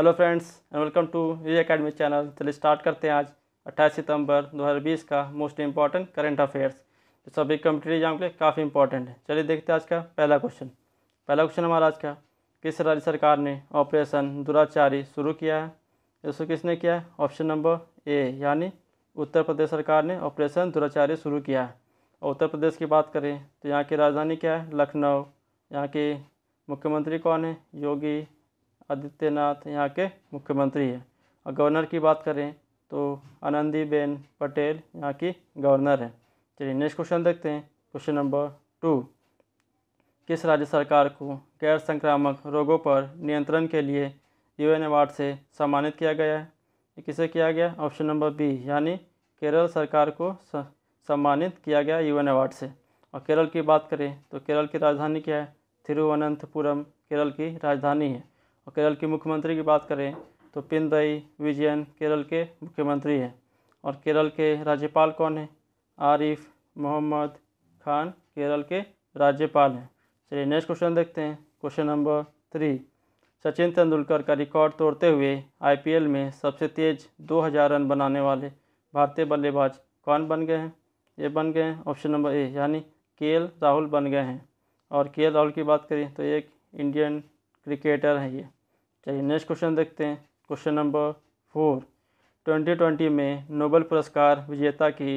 hello friends and welcome to ये academy channel चलिए start करते हैं आज 28 सितंबर 2020 का मोस्ट इम्पॉर्टेंट करंट अफेयर्स तो सभी कम्पिटेटिव एग्जाम के लिए काफ़ी इंपॉर्टेंट है चलिए देखते हैं आज का पहला क्वेश्चन पहला क्वेश्चन हमारा आज का किस राज्य सरकार ने ऑपरेशन दुराचारी शुरू किया है इसको किसने किया है ऑप्शन नंबर ए यानी उत्तर प्रदेश सरकार ने ऑपरेशन दुराचारी शुरू किया है और उत्तर प्रदेश की बात करें तो यहाँ की राजधानी क्या है लखनऊ यहाँ के मुख्यमंत्री कौन है योगी आदित्यनाथ यहाँ के मुख्यमंत्री है और गवर्नर की बात करें तो आनंदीबेन पटेल यहाँ की गवर्नर है चलिए नेक्स्ट क्वेश्चन देखते हैं क्वेश्चन नंबर टू किस राज्य सरकार को गैर संक्रामक रोगों पर नियंत्रण के लिए यू एन अवार्ड से सम्मानित किया गया है किसे किया गया ऑप्शन नंबर बी यानी केरल सरकार को सम्मानित किया गया यू एन अवार्ड से और केरल की बात करें तो केरल की राजधानी क्या है थिरुवनंतपुरम केरल की राजधानी है और केरल के मुख्यमंत्री की बात करें तो पिनदई विजयन केरल के मुख्यमंत्री हैं और केरल के राज्यपाल कौन हैं आरिफ मोहम्मद खान केरल के राज्यपाल हैं चलिए नेक्स्ट क्वेश्चन देखते हैं question number three Sachin Tendulkar का रिकॉर्ड तोड़ते हुए आईपीएल में सबसे तेज़ 2000 रन बनाने वाले भारतीय बल्लेबाज कौन बन गए हैं ये बन गए हैं ऑप्शन नंबर ए यानी के राहुल बन गए हैं और के राहुल की बात करें तो एक इंडियन क्रिकेटर हैं ये चलिए नेक्स्ट क्वेश्चन देखते हैं question number four twenty twenty में नोबल पुरस्कार विजेता की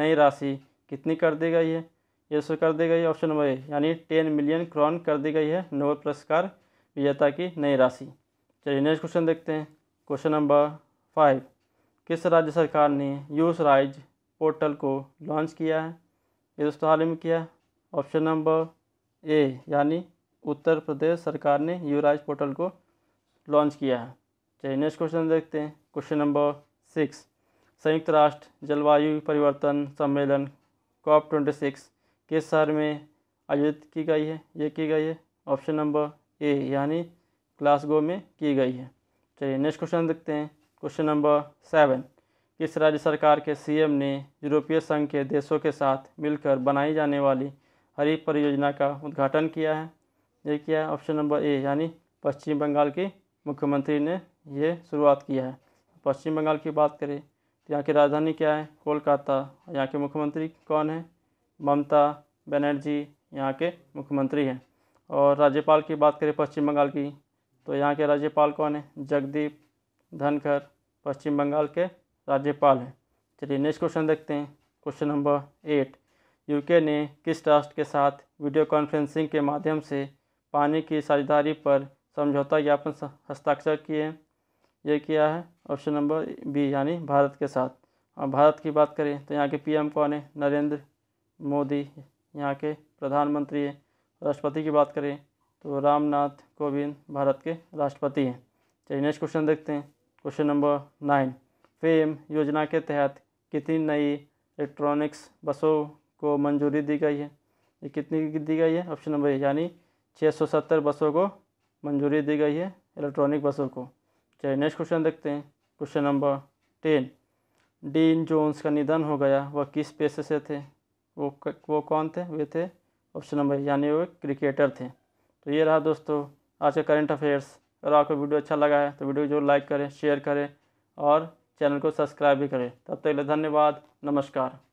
नई राशि कितनी कर दी गई है ये सो कर दी गई है ऑप्शन नंबर ए यानी टेन मिलियन क्रॉन कर दी गई है नोबल पुरस्कार विजेता की नई राशि चलिए नेक्स्ट क्वेश्चन देखते हैं क्वेश्चन नंबर फाइव किस राज्य सरकार ने यूस राइज पोर्टल को लॉन्च किया है ये दोस्तों हाल ही में किया ऑप्शन नंबर ए यानी उत्तर प्रदेश सरकार ने यूराज पोर्टल को लॉन्च किया है चलिए नेक्स्ट क्वेश्चन देखते हैं क्वेश्चन नंबर सिक्स संयुक्त राष्ट्र जलवायु परिवर्तन सम्मेलन कॉप ट्वेंटी सिक्स किस शहर में आयोजित की गई है ये की गई है ऑप्शन नंबर ए यानी क्लासगो में की गई है चलिए नेक्स्ट क्वेश्चन देखते हैं क्वेश्चन नंबर सेवन किस राज्य सरकार के सीएम ने यूरोपीय संघ के देशों के साथ मिलकर बनाई जाने वाली हरी परियोजना का उद्घाटन किया है ये किया है ऑप्शन नंबर ए यानी पश्चिम बंगाल की मुख्यमंत्री ने ये शुरुआत किया है पश्चिम बंगाल की बात करें तो यहाँ की राजधानी क्या है कोलकाता यहाँ के मुख्यमंत्री कौन है ममता बनर्जी यहाँ के मुख्यमंत्री हैं और राज्यपाल की बात करें पश्चिम बंगाल की तो यहाँ के राज्यपाल कौन है जगदीप धनखड़ पश्चिम बंगाल के राज्यपाल हैं चलिए नेक्स्ट क्वेश्चन देखते हैं क्वेश्चन नंबर एट यूके ने किस राष्ट्र के साथ वीडियो कॉन्फ्रेंसिंग के माध्यम से पानी की साझेदारी पर समझौता ज्ञापन हस्ताक्षर किए हैं ये किया है ऑप्शन नंबर बी यानी भारत के साथ और भारत की बात करें तो यहाँ के पीएम कौन है नरेंद्र मोदी यहाँ के प्रधानमंत्री हैं राष्ट्रपति की बात करें तो रामनाथ कोविंद भारत के राष्ट्रपति हैं चलिए नेक्स्ट क्वेश्चन देखते हैं क्वेश्चन नंबर नाइन फेम योजना के तहत कितनी नई इलेक्ट्रॉनिक्स बसों को मंजूरी दी गई है ये कितनी दी गई है ऑप्शन नंबर यानी सत्तर बसों को मंजूरी दी गई है इलेक्ट्रॉनिक बसों को चलिए नेक्स्ट क्वेश्चन देखते हैं question number ten Dean Jones का निधन हो गया वह किस पेशे से थे वो वो कौन थे वे थे ऑप्शन नंबर यानी वो क्रिकेटर थे तो ये रहा दोस्तों आज का करंट अफेयर्स अगर आपको वीडियो अच्छा लगा है तो वीडियो को लाइक करें शेयर करें और चैनल को सब्सक्राइब भी करें तब तक के लिए धन्यवाद नमस्कार